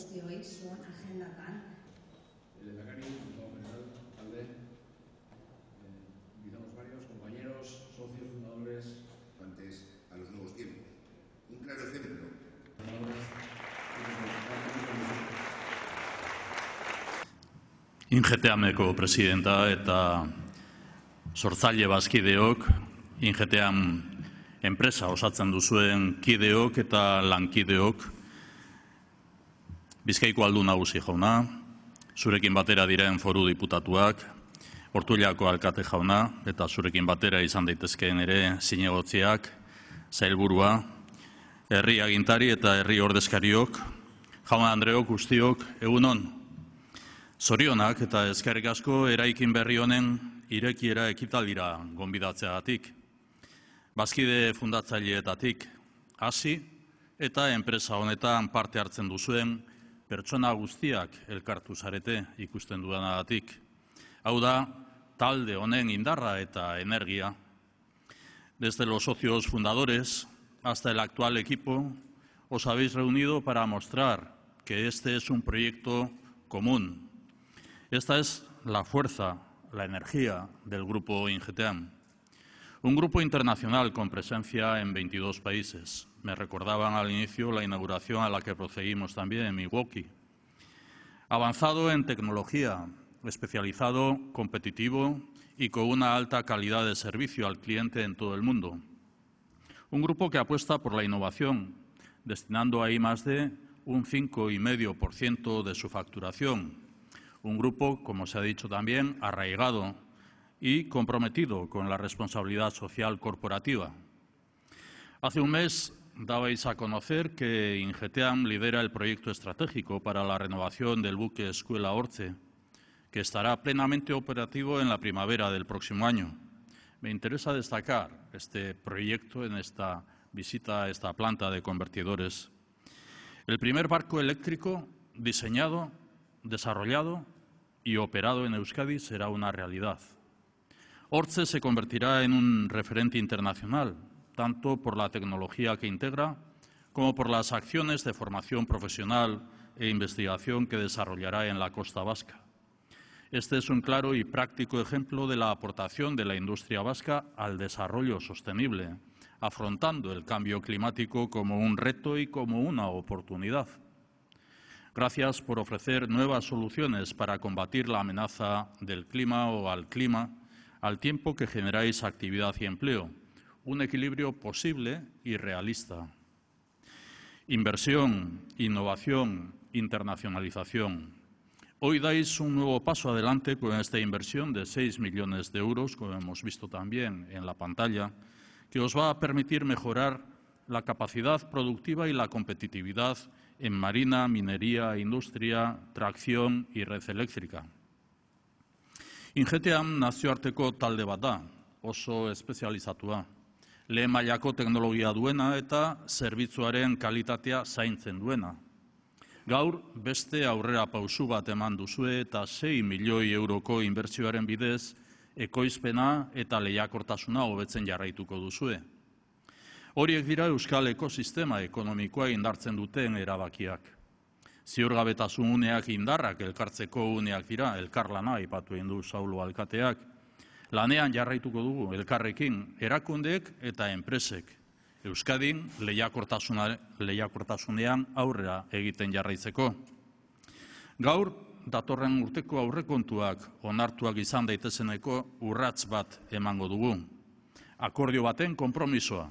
guztioi zuen agenda dan. Eta da gari, general, alde, eh, digamos, varios compañeros, socios, fundadores, antes, a los nuevos tiempos. Un claro ejemplo. Ingeteameko presidenta eta sortzaile bazkideok, ingetean enpresa osatzen duzuen kideok eta lankideok, Bizkaiko aldu nagusi jauna, zurekin batera diren foru diputatuak, Hortuilako alkate jauna eta zurekin batera izan daitezkeen ere zinegotziak, zailburua, herri agintari eta herri ordezkariok, jauna Andreok guztiok, egunon, zorionak eta ezkerrik asko eraikin berri honen irekiera ekitalira gonbidatzea atik, bazkide fundatzaileetatik, hasi eta enpresa honetan parte hartzen duzuen pertsona guztiak elkartu zarete ikusten dudanagatik. Auda, tal talde onen indarra eta energia. Desde los socios fundadores hasta el actual equipo, os habéis reunido para mostrar que este es un proyecto común. Esta es la fuerza, la energía del grupo Ingeteam. Un grupo internacional con presencia en 22 países. Me recordaban al inicio la inauguración a la que procedimos también en Milwaukee. Avanzado en tecnología, especializado, competitivo y con una alta calidad de servicio al cliente en todo el mundo. Un grupo que apuesta por la innovación, destinando ahí más de un 5,5% de su facturación. Un grupo, como se ha dicho también, arraigado y comprometido con la responsabilidad social corporativa. Hace un mes dabais a conocer que Ingeteam lidera el proyecto estratégico para la renovación del buque Escuela Orce, que estará plenamente operativo en la primavera del próximo año. Me interesa destacar este proyecto en esta visita a esta planta de convertidores. El primer barco eléctrico diseñado, desarrollado y operado en Euskadi será una realidad. Orce se convertirá en un referente internacional, tanto por la tecnología que integra como por las acciones de formación profesional e investigación que desarrollará en la costa vasca. Este es un claro y práctico ejemplo de la aportación de la industria vasca al desarrollo sostenible, afrontando el cambio climático como un reto y como una oportunidad. Gracias por ofrecer nuevas soluciones para combatir la amenaza del clima o al clima al tiempo que generáis actividad y empleo, un equilibrio posible y realista. Inversión, innovación, internacionalización. Hoy dais un nuevo paso adelante con esta inversión de 6 millones de euros, como hemos visto también en la pantalla, que os va a permitir mejorar la capacidad productiva y la competitividad en marina, minería, industria, tracción y red eléctrica. Ingetean nazioarteko talde bat da, oso espezializatua. Lehen mailako teknologia duena eta zerbitzuaren kalitatea zaintzen duena. Gaur beste aurrera pausu bat eman duzue eta 6 milioi euroko inbertsioaren bidez ekoizpena eta lehiakortasuna hobetzen jarraituko duzue. Horiek dira Euskal ekosistema ekonomikoa indartzen duten erabakiak. Ziurgabetasun uneak indarrak elkartzeko uneak dira, elkarlana aipatu egin du Saulo alkateak. Lanean jarraituko dugu elkarrekin erakundeek eta enpresek. Euskadin lehiakortasunean aurrera egiten jarraitzeko. Gaur datorren urteko aurrekontuak onartuak izan daitezeneko urrats bat emango dugu. Akordio baten konpromisoa.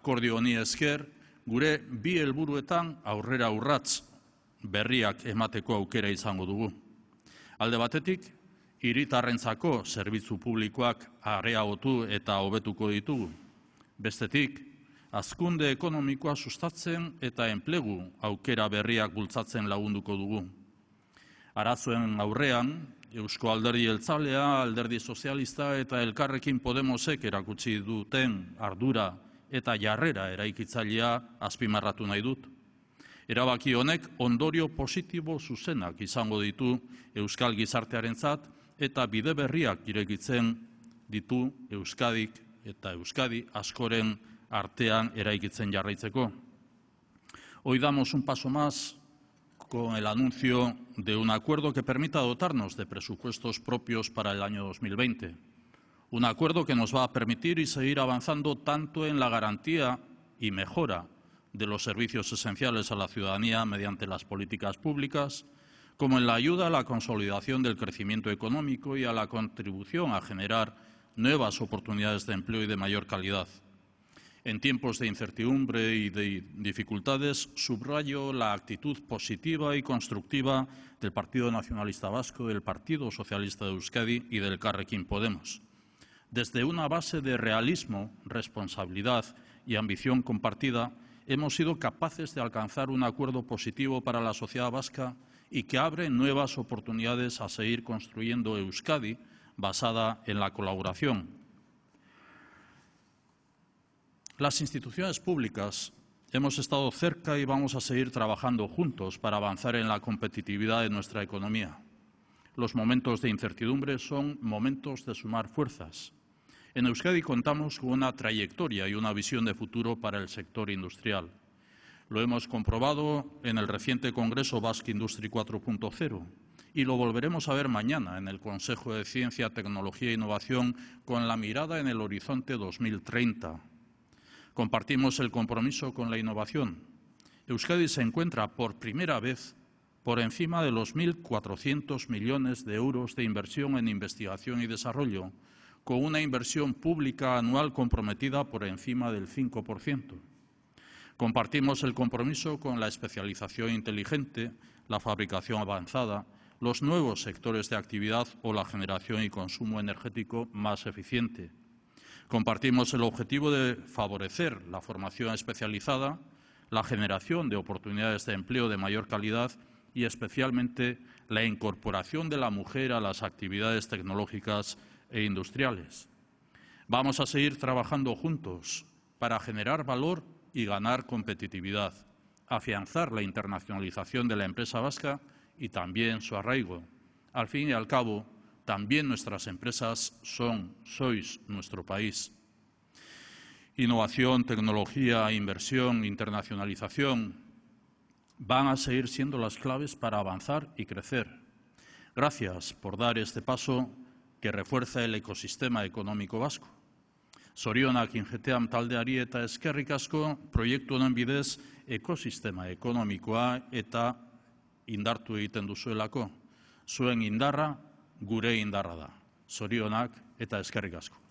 Akordio honi esker gure bi helburuetan aurrera urratz, berriak emateko aukera izango dugu. Alde batetik, hiritarrentzako zerbitzu publikoak areagotu eta hobetuko ditugu. Bestetik, azkunde ekonomikoa sustatzen eta enplegu aukera berriak bultzatzen lagunduko dugu. Arazoen aurrean, Eusko Alderdi Eltzalea, Alderdi Sozialista eta Elkarrekin Podemosek erakutsi duten ardura eta jarrera eraikitzailea azpimarratu nahi dut. Erabaki honek ondorio positibo zuzenak izango ditu Euskal gizartearentzat eta bide berriak irekitzen ditu Euskadik eta Euskadi askoren artean eraikitzen jarraitzeko. Hoy damos un paso más con el anuncio de un acuerdo que permita dotarnos de presupuestos propios para el año 2020. Un acuerdo que nos va a permitir y seguir avanzando tanto en la garantía y mejora de los servicios esenciales a la ciudadanía mediante las políticas públicas, como en la ayuda a la consolidación del crecimiento económico y a la contribución a generar nuevas oportunidades de empleo y de mayor calidad. En tiempos de incertidumbre y de dificultades, subrayo la actitud positiva y constructiva del Partido Nacionalista Vasco, del Partido Socialista de Euskadi y del Carrequín Podemos. Desde una base de realismo, responsabilidad y ambición compartida, hemos sido capaces de alcanzar un acuerdo positivo para la sociedad vasca y que abre nuevas oportunidades a seguir construyendo Euskadi basada en la colaboración. Las instituciones públicas hemos estado cerca y vamos a seguir trabajando juntos para avanzar en la competitividad de nuestra economía. Los momentos de incertidumbre son momentos de sumar fuerzas en Euskadi contamos con una trayectoria y una visión de futuro para el sector industrial. Lo hemos comprobado en el reciente Congreso Basque Industry 4.0 y lo volveremos a ver mañana en el Consejo de Ciencia, Tecnología e Innovación con la mirada en el horizonte 2030. Compartimos el compromiso con la innovación. Euskadi se encuentra por primera vez por encima de los 1.400 millones de euros de inversión en investigación y desarrollo, con una inversión pública anual comprometida por encima del 5%. Compartimos el compromiso con la especialización inteligente, la fabricación avanzada, los nuevos sectores de actividad o la generación y consumo energético más eficiente. Compartimos el objetivo de favorecer la formación especializada, la generación de oportunidades de empleo de mayor calidad y especialmente la incorporación de la mujer a las actividades tecnológicas e industriales. Vamos a seguir trabajando juntos para generar valor y ganar competitividad, afianzar la internacionalización de la empresa vasca y también su arraigo. Al fin y al cabo, también nuestras empresas son, sois nuestro país. Innovación, tecnología, inversión, internacionalización van a seguir siendo las claves para avanzar y crecer. Gracias por dar este paso que refuerza el ecosistema económico vasco. Zorionak ingeteam taldeari eta eskerrik asko proiektu honen bidez ekosistema ekonomikoa eta indartu egiten duzuelako. Zuen indarra gure indarra da. Zorionak eta eskerrik asko.